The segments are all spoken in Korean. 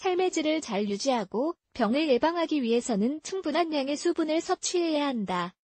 삶의 질을 잘 유지하고 병을 예방하기 위해서는 충분한 양의 수분을 섭취해야 한다.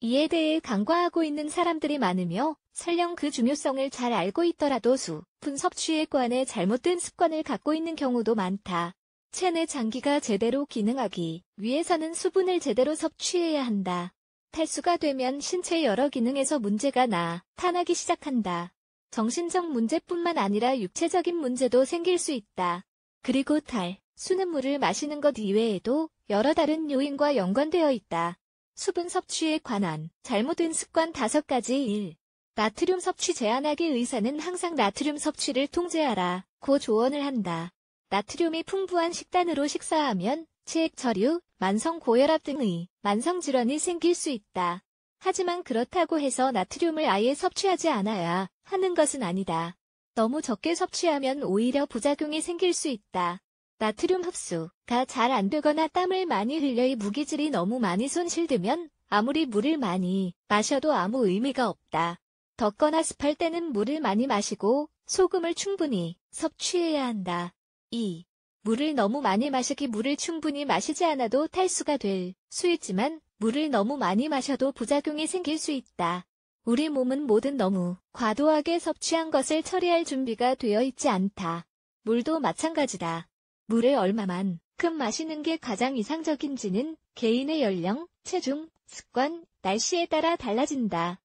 이에 대해 간과하고 있는 사람들이 많으며 설령 그 중요성을 잘 알고 있더라도 수분 섭취에 관해 잘못된 습관을 갖고 있는 경우도 많다. 체내 장기가 제대로 기능하기 위해서는 수분을 제대로 섭취해야 한다. 탈수가 되면 신체 여러 기능에서 문제가 나타나기 시작한다. 정신적 문제뿐만 아니라 육체적인 문제도 생길 수 있다. 그리고 탈, 수는물을 마시는 것 이외에도 여러 다른 요인과 연관되어 있다. 수분 섭취에 관한 잘못된 습관 5가지 1. 나트륨 섭취 제한하기 의사는 항상 나트륨 섭취를 통제하라 고 조언을 한다. 나트륨이 풍부한 식단으로 식사하면 체액 저류, 만성 고혈압 등의 만성 질환이 생길 수 있다. 하지만 그렇다고 해서 나트륨을 아예 섭취하지 않아야 하는 것은 아니다. 너무 적게 섭취하면 오히려 부작용이 생길 수 있다. 나트륨 흡수가 잘 안 되거나 땀을 많이 흘려 이 무기질이 너무 많이 손실되면 아무리 물을 많이 마셔도 아무 의미가 없다. 덥거나 습할 때는 물을 많이 마시고 소금을 충분히 섭취해야 한다. 2. 물을 너무 많이 마시기 물을 충분히 마시지 않아도 탈수가 될 수 있지만 물을 너무 많이 마셔도 부작용이 생길 수 있다. 우리 몸은 뭐든 너무 과도하게 섭취한 것을 처리할 준비가 되어 있지 않다. 물도 마찬가지다. 물을 얼마만큼 마시는 게 가장 이상적인지는 개인의 연령, 체중, 습관, 날씨에 따라 달라진다.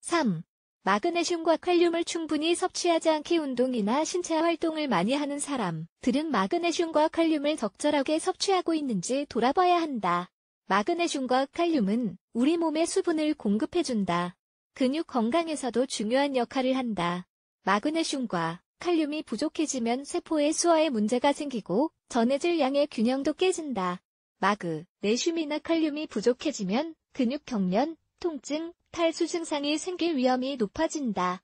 3. 마그네슘과 칼륨을 충분히 섭취하지 않기 운동이나 신체 활동을 많이 하는 사람들은 마그네슘과 칼륨을 적절하게 섭취하고 있는지 돌아봐야 한다. 마그네슘과 칼륨은 우리 몸에 수분을 공급해준다. 근육 건강에서도 중요한 역할을 한다. 마그네슘과 칼륨이 부족해지면 세포의 수화에 문제가 생기고 전해질 양의 균형도 깨진다. 마그네슘이나 칼륨이 부족해지면 근육 경련, 통증, 탈수 증상이 생길 위험이 높아진다.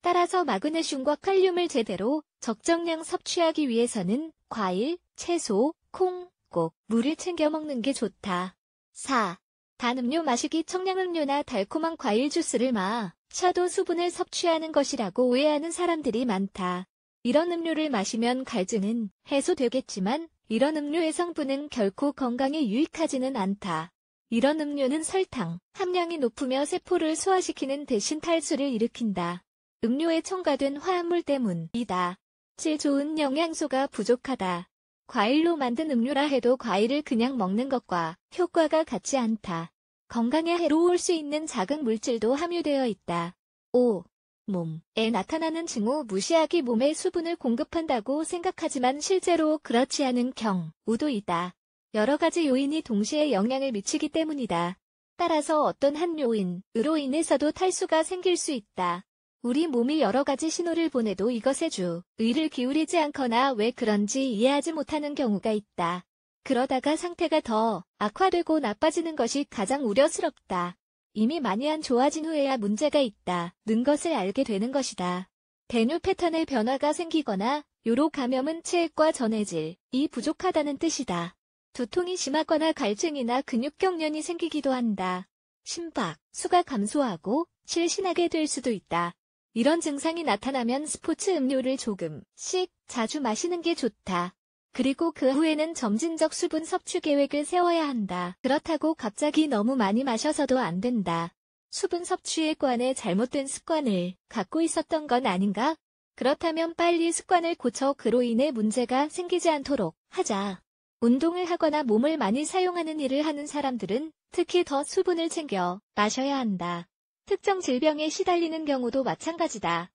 따라서 마그네슘과 칼륨을 제대로 적정량 섭취하기 위해서는 과일, 채소, 콩, 꼭 물을 챙겨 먹는 게 좋다. 4. 단 음료 마시기 청량음료나 달콤한 과일 주스를 마셔도 수분을 섭취하는 것이라고 오해하는 사람들이 많다. 이런 음료를 마시면 갈증은 해소되겠지만 이런 음료의 성분은 결코 건강에 유익하지는 않다. 이런 음료는 설탕, 함량이 높으며 세포를 소화시키는 대신 탈수를 일으킨다. 음료에 첨가된 화합물 때문이다. 질 좋은 영양소가 부족하다. 과일로 만든 음료라 해도 과일을 그냥 먹는 것과 효과가 같지 않다. 건강에 해로울 수 있는 작은 물질도 함유되어 있다. 5. 몸에 나타나는 증후 무시하기 몸에 수분을 공급한다고 생각하지만 실제로 그렇지 않은 경우도 있다. 여러 가지 요인이 동시에 영향을 미치기 때문이다. 따라서 어떤 한 요인으로 인해서도 탈수가 생길 수 있다. 우리 몸이 여러 가지 신호를 보내도 이것에 주의를 기울이지 않거나 왜 그런지 이해하지 못하는 경우가 있다. 그러다가 상태가 더 악화되고 나빠지는 것이 가장 우려스럽다. 이미 많이 안 좋아진 후에야 문제가 있다. 는 것을 알게 되는 것이다. 대뇨 패턴의 변화가 생기거나 요로 감염은 체액과 전해질, 이 부족하다는 뜻이다. 두통이 심하거나 갈증이나 근육경련이 생기기도 한다. 심박, 수가 감소하고 실신하게 될 수도 있다. 이런 증상이 나타나면 스포츠 음료를 조금씩 자주 마시는 게 좋다. 그리고 그 후에는 점진적 수분 섭취 계획을 세워야 한다. 그렇다고 갑자기 너무 많이 마셔서도 안 된다. 수분 섭취에 관해 잘못된 습관을 갖고 있었던 건 아닌가? 그렇다면 빨리 습관을 고쳐 그로 인해 문제가 생기지 않도록 하자. 운동을 하거나 몸을 많이 사용하는 일을 하는 사람들은 특히 더 수분을 챙겨 마셔야 한다. 특정 질병에 시달리는 경우도 마찬가지다.